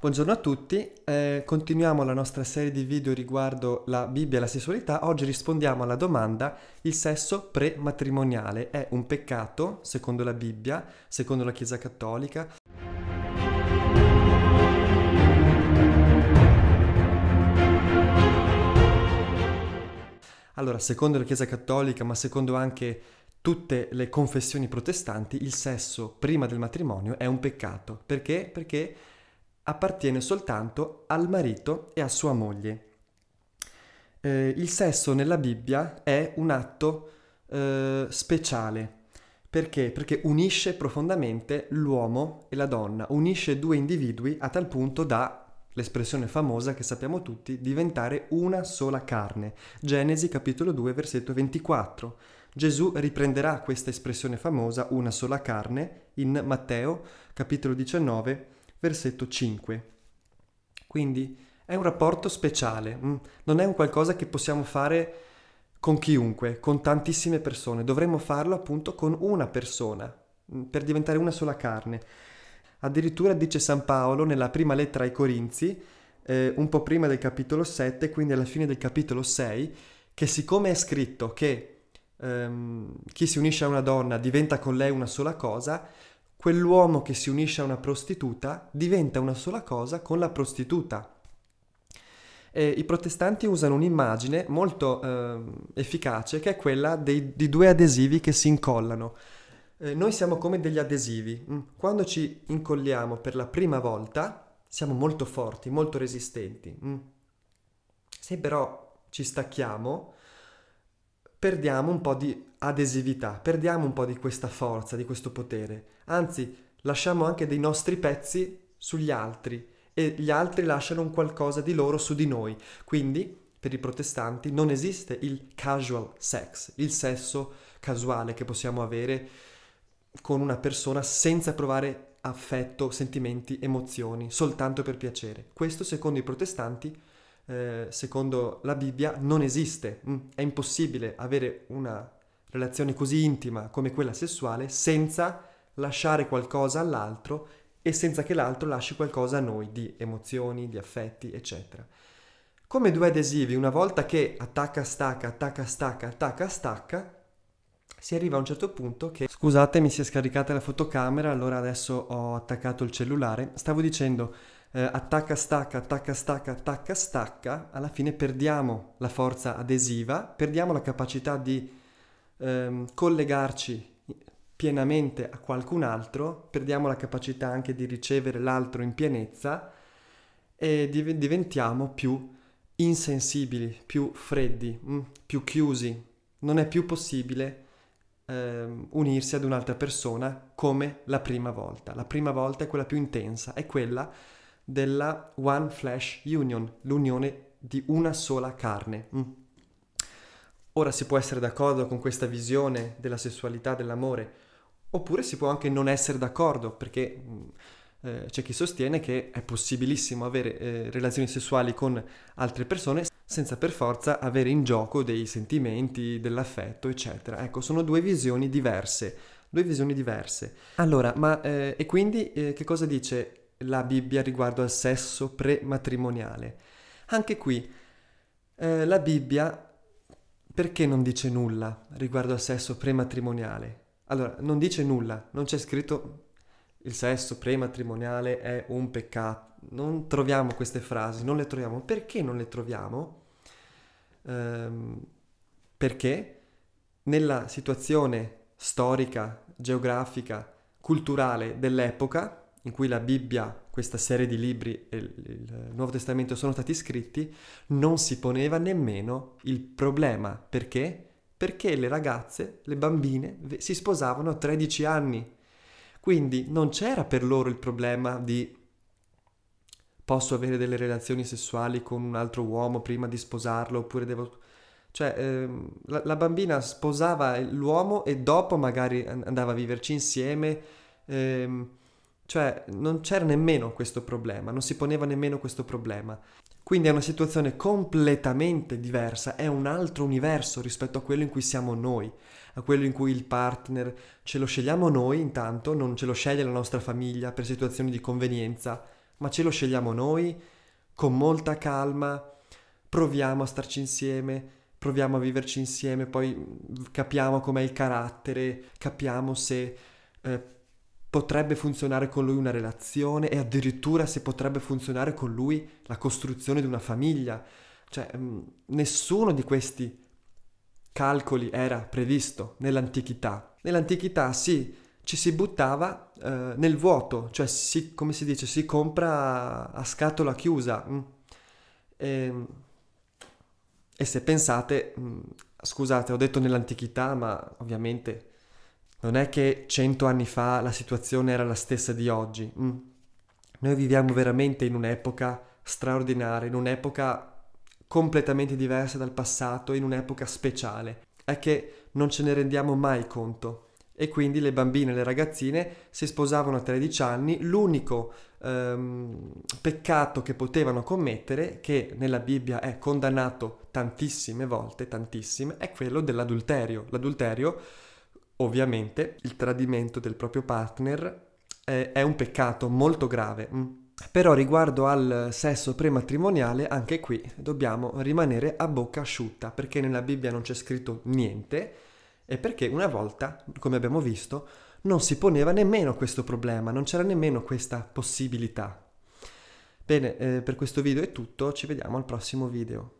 Buongiorno a tutti, eh, continuiamo la nostra serie di video riguardo la Bibbia e la sessualità. Oggi rispondiamo alla domanda il sesso prematrimoniale è un peccato secondo la Bibbia, secondo la Chiesa Cattolica? Allora, secondo la Chiesa Cattolica, ma secondo anche tutte le confessioni protestanti, il sesso prima del matrimonio è un peccato. Perché? Perché appartiene soltanto al marito e a sua moglie. Eh, il sesso nella Bibbia è un atto eh, speciale. Perché? Perché unisce profondamente l'uomo e la donna, unisce due individui a tal punto da, l'espressione famosa che sappiamo tutti, diventare una sola carne. Genesi capitolo 2 versetto 24. Gesù riprenderà questa espressione famosa, una sola carne, in Matteo capitolo 19 versetto 5. Quindi è un rapporto speciale, mm? non è un qualcosa che possiamo fare con chiunque, con tantissime persone, dovremmo farlo appunto con una persona, mm, per diventare una sola carne. Addirittura dice San Paolo nella prima lettera ai Corinzi, eh, un po' prima del capitolo 7, quindi alla fine del capitolo 6, che siccome è scritto che ehm, chi si unisce a una donna diventa con lei una sola cosa, quell'uomo che si unisce a una prostituta diventa una sola cosa con la prostituta. E I protestanti usano un'immagine molto eh, efficace che è quella dei, di due adesivi che si incollano. Eh, noi siamo come degli adesivi. Mm, quando ci incolliamo per la prima volta siamo molto forti, molto resistenti. Mm. Se però ci stacchiamo, perdiamo un po' di adesività, perdiamo un po' di questa forza, di questo potere. Anzi, lasciamo anche dei nostri pezzi sugli altri e gli altri lasciano un qualcosa di loro su di noi. Quindi, per i protestanti non esiste il casual sex, il sesso casuale che possiamo avere con una persona senza provare affetto, sentimenti, emozioni, soltanto per piacere. Questo, secondo i protestanti, è eh, secondo la Bibbia, non esiste. Mm, è impossibile avere una relazione così intima come quella sessuale senza lasciare qualcosa all'altro e senza che l'altro lasci qualcosa a noi di emozioni, di affetti, eccetera. Come due adesivi, una volta che attacca, stacca, attacca, stacca, attacca, stacca, si arriva a un certo punto che scusate mi si è scaricata la fotocamera allora adesso ho attaccato il cellulare stavo dicendo eh, attacca, stacca, attacca, stacca, attacca, stacca, alla fine perdiamo la forza adesiva, perdiamo la capacità di ehm, collegarci pienamente a qualcun altro, perdiamo la capacità anche di ricevere l'altro in pienezza e div- diventiamo più insensibili, più freddi, mh, mm, più chiusi. Non è più possibile ehm, unirsi ad un'altra persona come la prima volta. La prima volta è quella più intensa, è quella della One Flesh Union, l'unione di una sola carne. Mm. Ora si può essere d'accordo con questa visione della sessualità, dell'amore, oppure si può anche non essere d'accordo, perché mm, eh, c'è chi sostiene che è possibilissimo avere eh, relazioni sessuali con altre persone senza per forza avere in gioco dei sentimenti, dell'affetto, eccetera. Ecco, sono due visioni diverse. Due visioni diverse. Allora, ma eh, e quindi eh, che cosa dice la Bibbia riguardo al sesso prematrimoniale. Anche qui eh, la Bibbia perché non dice nulla riguardo al sesso prematrimoniale? Allora, non dice nulla, non c'è scritto il sesso prematrimoniale è un peccato. Non troviamo queste frasi, non le troviamo. Perché non le troviamo? Ehm, perché nella situazione storica, geografica, culturale dell'epoca, in cui la Bibbia, questa serie di libri e il Nuovo Testamento sono stati scritti, non si poneva nemmeno il problema. Perché? Perché le ragazze, le bambine, si sposavano a 13 anni. Quindi non c'era per loro il problema di posso avere delle relazioni sessuali con un altro uomo prima di sposarlo oppure devo... Cioè, ehm, la, la bambina sposava l'uomo e dopo magari andava a viverci insieme. Ehm, cioè non c'era nemmeno questo problema, non si poneva nemmeno questo problema. Quindi è una situazione completamente diversa, è un altro universo rispetto a quello in cui siamo noi, a quello in cui il partner ce lo scegliamo noi intanto, non ce lo sceglie la nostra famiglia per situazioni di convenienza, ma ce lo scegliamo noi con molta calma, proviamo a starci insieme, proviamo a viverci insieme, poi mm, capiamo com'è il carattere, capiamo se eh, potrebbe funzionare con lui una relazione e addirittura se potrebbe funzionare con lui la costruzione di una famiglia. Cioè, mm, nessuno di questi calcoli era previsto nell'antichità. Nell'antichità sì, ci si buttava eh, nel vuoto, cioè si, come si dice, si compra a scatola chiusa. Mm. E, ehm, e, se pensate, mm, scusate, ho detto nell'antichità, ma ovviamente non è che cento anni fa la situazione era la stessa di oggi. Mm. Noi viviamo veramente in un'epoca straordinaria, in un'epoca completamente diversa dal passato, in un'epoca speciale. È che non ce ne rendiamo mai conto. E quindi le bambine e le ragazzine si sposavano a 13 anni, l'unico ehm, peccato che potevano commettere, che nella Bibbia è condannato tantissime volte, tantissime, è quello dell'adulterio. L'adulterio Ovviamente il tradimento del proprio partner eh, è un peccato molto grave. Mm. Però riguardo al sesso prematrimoniale, anche qui dobbiamo rimanere a bocca asciutta, perché nella Bibbia non c'è scritto niente e perché una volta, come abbiamo visto, non si poneva nemmeno questo problema, non c'era nemmeno questa possibilità. Bene, eh, per questo video è tutto, ci vediamo al prossimo video.